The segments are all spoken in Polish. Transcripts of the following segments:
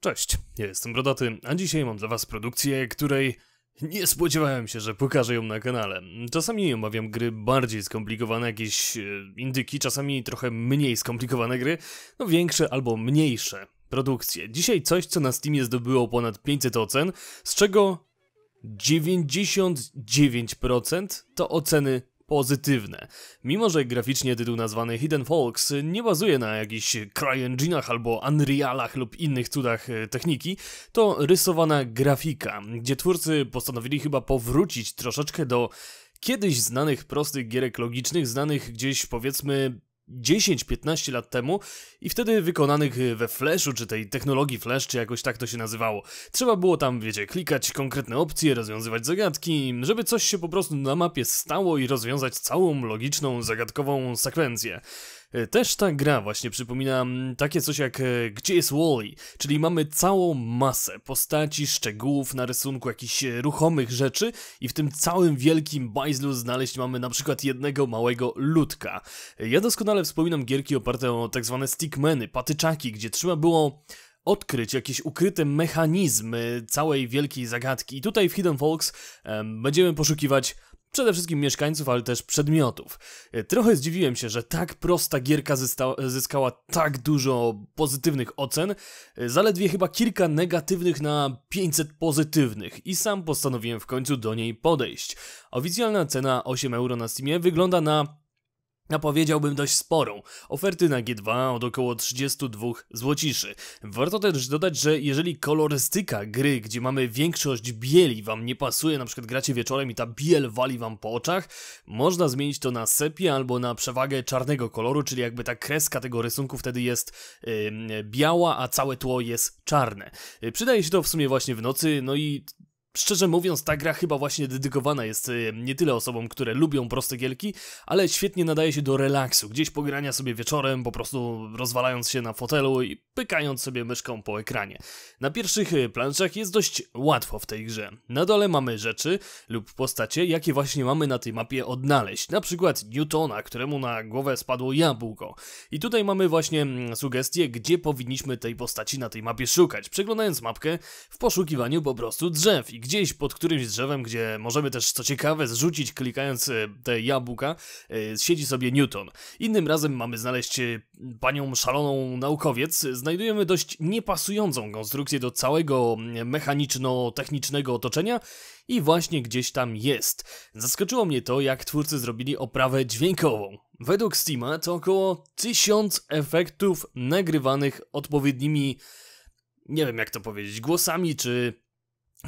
Cześć, ja jestem Brodaty, a dzisiaj mam dla was produkcję, której nie spodziewałem się, że pokażę ją na kanale. Czasami omawiam gry bardziej skomplikowane, jakieś e, indyki, czasami trochę mniej skomplikowane gry, no większe albo mniejsze produkcje. Dzisiaj coś, co na Steamie zdobyło ponad 500 ocen, z czego 99% to oceny pozytywne. Mimo, że graficznie tytuł nazwany Hidden Folks nie bazuje na jakichś CryEngine'ach albo Unrealach lub innych cudach e, techniki, to rysowana grafika, gdzie twórcy postanowili chyba powrócić troszeczkę do kiedyś znanych prostych gierek logicznych, znanych gdzieś powiedzmy 10-15 lat temu i wtedy wykonanych we Flashu, czy tej technologii Flash, czy jakoś tak to się nazywało. Trzeba było tam, wiecie, klikać konkretne opcje, rozwiązywać zagadki, żeby coś się po prostu na mapie stało i rozwiązać całą logiczną, zagadkową sekwencję. E, też ta gra właśnie przypomina mm, takie coś jak e, Gdzie jest Wally? Czyli mamy całą masę postaci, szczegółów na rysunku, jakichś e, ruchomych rzeczy i w tym całym wielkim bajzlu znaleźć mamy na przykład jednego małego ludka. Ja doskonale wspominam gierki oparte o tak zwane stickmeny, patyczaki, gdzie trzeba było odkryć jakiś ukryty mechanizm całej wielkiej zagadki. I tutaj w Hidden Folks um, będziemy poszukiwać przede wszystkim mieszkańców, ale też przedmiotów. E, trochę zdziwiłem się, że tak prosta gierka zyskała tak dużo pozytywnych ocen, e, zaledwie chyba kilka negatywnych na 500 pozytywnych i sam postanowiłem w końcu do niej podejść. Oficjalna cena 8 euro na Steamie wygląda na a powiedziałbym dość sporą. Oferty na G2 od około 32 złociszy. Warto też dodać, że jeżeli kolorystyka gry, gdzie mamy większość bieli wam nie pasuje, na przykład gracie wieczorem i ta biel wali wam po oczach, można zmienić to na sepię albo na przewagę czarnego koloru, czyli jakby ta kreska tego rysunku wtedy jest yy, biała, a całe tło jest czarne. Yy, przydaje się to w sumie właśnie w nocy, no i Szczerze mówiąc, ta gra chyba właśnie dedykowana jest y, nie tyle osobom, które lubią proste gierki, ale świetnie nadaje się do relaksu, gdzieś pogrania sobie wieczorem, po prostu rozwalając się na fotelu i pykając sobie myszką po ekranie. Na pierwszych y, planszach jest dość łatwo w tej grze. Na dole mamy rzeczy lub postacie, jakie właśnie mamy na tej mapie odnaleźć, na przykład Newtona, któremu na głowę spadło jabłko. I tutaj mamy właśnie mm, sugestie, gdzie powinniśmy tej postaci na tej mapie szukać, przeglądając mapkę w poszukiwaniu po prostu drzew i gdzieś pod którymś drzewem, gdzie możemy też co ciekawe zrzucić klikając e, te jabłka, e, siedzi sobie Newton. Innym razem mamy znaleźć e, panią szaloną naukowiec. Znajdujemy dość niepasującą konstrukcję do całego mechaniczno-technicznego otoczenia i właśnie gdzieś tam jest. Zaskoczyło mnie to, jak twórcy zrobili oprawę dźwiękową. Według Steama to około 1000 efektów nagrywanych odpowiednimi, nie wiem jak to powiedzieć, głosami czy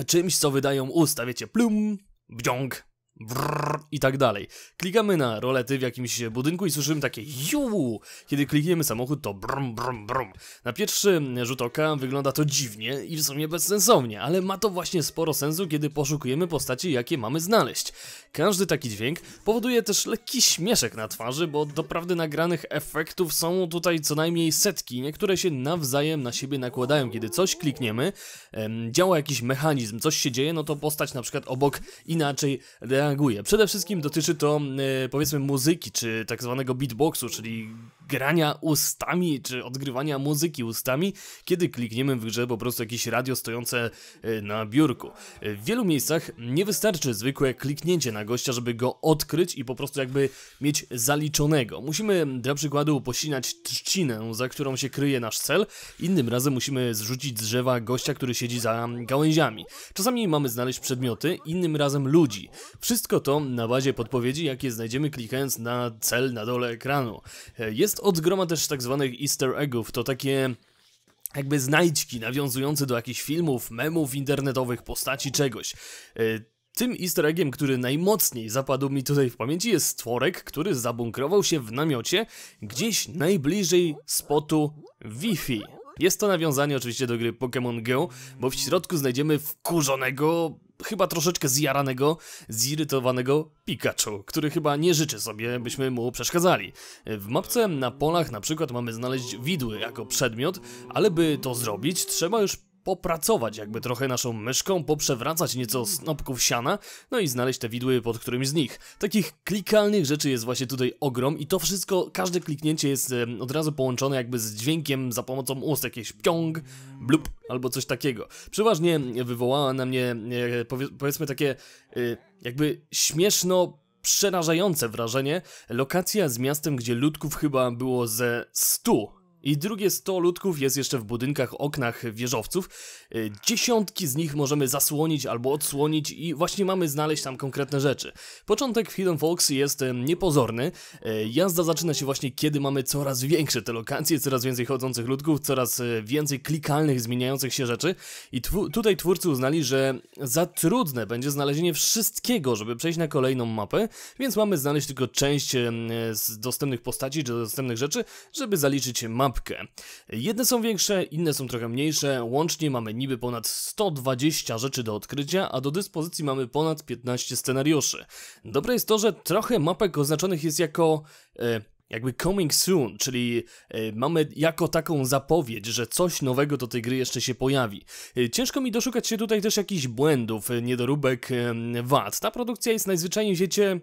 czymś, co wydają usta, wiecie, plum, bdziąg, brrr, i tak dalej. Klikamy na rolety w jakimś budynku i słyszymy takie juu. Kiedy klikniemy samochód, to brum, brum, brum. Na pierwszy rzut oka wygląda to dziwnie i w sumie bezsensownie, ale ma to właśnie sporo sensu, kiedy poszukujemy postaci, jakie mamy znaleźć. Każdy taki dźwięk powoduje też lekki śmieszek na twarzy, bo doprawdy nagranych efektów są tutaj co najmniej setki. Niektóre się nawzajem na siebie nakładają. Kiedy coś klikniemy, em, działa jakiś mechanizm, coś się dzieje, no to postać na przykład obok inaczej reaguje reaguje. Przede wszystkim dotyczy to e, powiedzmy muzyki, czy tak zwanego beatboxu, czyli grania ustami, czy odgrywania muzyki ustami, kiedy klikniemy w grze po prostu jakieś radio stojące e, na biurku. E, w wielu miejscach nie wystarczy zwykłe kliknięcie na gościa, żeby go odkryć i po prostu jakby mieć zaliczonego. Musimy dla przykładu pościnać trzcinę, za którą się kryje nasz cel, innym razem musimy zrzucić z drzewa gościa, który siedzi za gałęziami. Czasami mamy znaleźć przedmioty, innym razem ludzi. Wszystko to na bazie podpowiedzi, jakie znajdziemy klikając na cel na dole ekranu. E, jest jest od groma też tak zwanych easter eggów, to takie jakby znajdźki nawiązujące do jakichś filmów, memów internetowych, postaci czegoś. E, tym easter eggiem, który najmocniej zapadł mi tutaj w pamięci jest stworek, który zabunkrował się w namiocie gdzieś najbliżej spotu Wi-Fi. Jest to nawiązanie oczywiście do gry Pokémon Go, bo w środku znajdziemy wkurzonego chyba troszeczkę zjaranego, zirytowanego Pikachu, który chyba nie życzy sobie, byśmy mu przeszkadzali. W mapce na polach na przykład mamy znaleźć widły jako przedmiot, ale by to zrobić, trzeba już popracować jakby trochę naszą myszką, poprzewracać nieco snopków siana, no i znaleźć te widły pod którymś z nich. Takich klikalnych rzeczy jest właśnie tutaj ogrom i to wszystko, każde kliknięcie jest od razu połączone jakby z dźwiękiem za pomocą ust, jakieś pciąg, blup albo coś takiego. Przeważnie wywołała na mnie e, powiedzmy takie e, jakby śmieszno przerażające wrażenie. Lokacja z miastem, gdzie ludków chyba było ze 100 i drugie 100 ludków jest jeszcze w budynkach, oknach wieżowców. Y, dziesiątki z nich możemy zasłonić albo odsłonić i właśnie mamy znaleźć tam konkretne rzeczy. Początek w Hidden Fox jest y, niepozorny. Y, jazda zaczyna się właśnie kiedy mamy coraz większe te lokacje, coraz więcej chodzących ludków, coraz więcej klikalnych, zmieniających się rzeczy. I tw tutaj twórcy uznali, że za trudne będzie znalezienie wszystkiego, żeby przejść na kolejną mapę, więc mamy znaleźć tylko część z dostępnych postaci czy dostępnych rzeczy, żeby zaliczyć mapę Jedne są większe, inne są trochę mniejsze, łącznie mamy niby ponad 120 rzeczy do odkrycia, a do dyspozycji mamy ponad 15 scenariuszy. Dobre jest to, że trochę mapek oznaczonych jest jako... Yy, jakby coming soon, czyli e, mamy jako taką zapowiedź, że coś nowego do tej gry jeszcze się pojawi. E, ciężko mi doszukać się tutaj też jakichś błędów, niedoróbek wad. Ta produkcja jest najzwyczajniej w świecie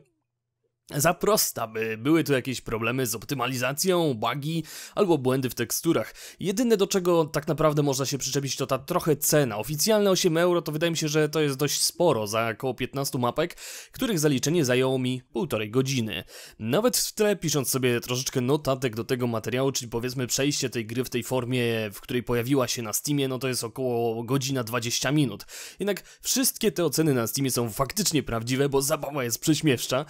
za prosta, by były tu jakieś problemy z optymalizacją, bugi albo błędy w teksturach. Jedyne do czego tak naprawdę można się przyczepić to ta trochę cena. Oficjalne 8 euro to wydaje mi się, że to jest dość sporo za około 15 mapek, których zaliczenie zajęło mi półtorej godziny. Nawet w tle pisząc sobie troszeczkę notatek do tego materiału, czyli powiedzmy przejście tej gry w tej formie, w której pojawiła się na Steamie, no to jest około godzina 20 minut. Jednak wszystkie te oceny na Steamie są faktycznie prawdziwe, bo zabawa jest prześmieszcza.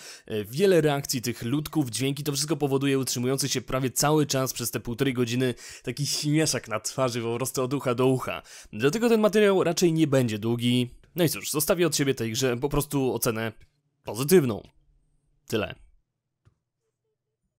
Wiele wiele reakcji tych ludków, dźwięki, to wszystko powoduje utrzymujący się prawie cały czas przez te półtorej godziny taki śmieszak na twarzy po prostu od ucha do ucha. Dlatego ten materiał raczej nie będzie długi. No i cóż, zostawię od siebie tej grze po prostu ocenę pozytywną. Tyle.